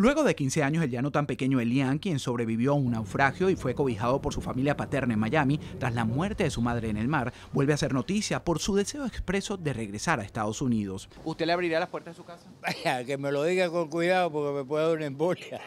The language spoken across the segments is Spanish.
Luego de 15 años, el llano tan pequeño Elian, quien sobrevivió a un naufragio y fue cobijado por su familia paterna en Miami tras la muerte de su madre en el mar, vuelve a hacer noticia por su deseo expreso de regresar a Estados Unidos. ¿Usted le abrirá las puertas de su casa? que me lo diga con cuidado porque me puede dar una embolia.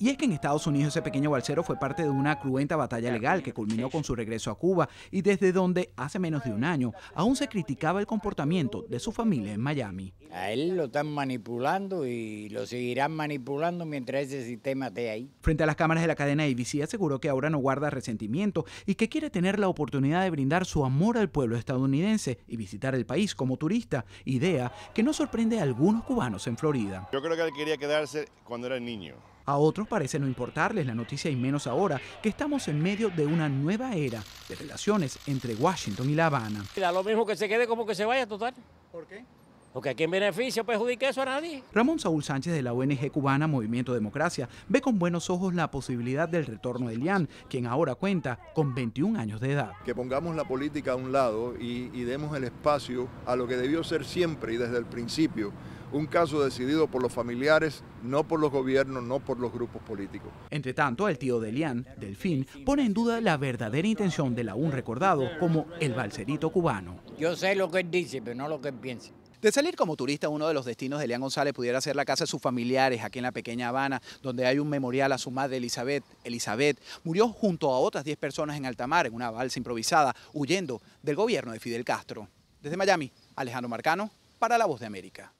Y es que en Estados Unidos ese pequeño balsero fue parte de una cruenta batalla legal que culminó con su regreso a Cuba y desde donde hace menos de un año aún se criticaba el comportamiento de su familia en Miami. A él lo están manipulando y lo seguirán manipulando mientras ese sistema esté ahí. Frente a las cámaras de la cadena ABC aseguró que ahora no guarda resentimiento y que quiere tener la oportunidad de brindar su amor al pueblo estadounidense y visitar el país como turista, idea que no sorprende a algunos cubanos en Florida. Yo creo que él quería quedarse cuando era niño. A otros parece no importarles la noticia y menos ahora que estamos en medio de una nueva era de relaciones entre Washington y La Habana. Mira, lo mismo que se quede como que se vaya total. ¿Por qué? Porque aquí en beneficia perjudica ¿Pues eso a nadie. Ramón Saúl Sánchez de la ONG cubana Movimiento Democracia ve con buenos ojos la posibilidad del retorno de Lian, quien ahora cuenta con 21 años de edad. Que pongamos la política a un lado y, y demos el espacio a lo que debió ser siempre y desde el principio un caso decidido por los familiares, no por los gobiernos, no por los grupos políticos. Entre tanto, el tío de Lian, Delfín, pone en duda la verdadera intención del aún recordado como el balserito cubano. Yo sé lo que él dice, pero no lo que él piensa. De salir como turista, uno de los destinos de Elian González pudiera ser la casa de sus familiares aquí en la pequeña Habana, donde hay un memorial a su madre Elizabeth. Elizabeth murió junto a otras 10 personas en Altamar, en una balsa improvisada, huyendo del gobierno de Fidel Castro. Desde Miami, Alejandro Marcano, para La Voz de América.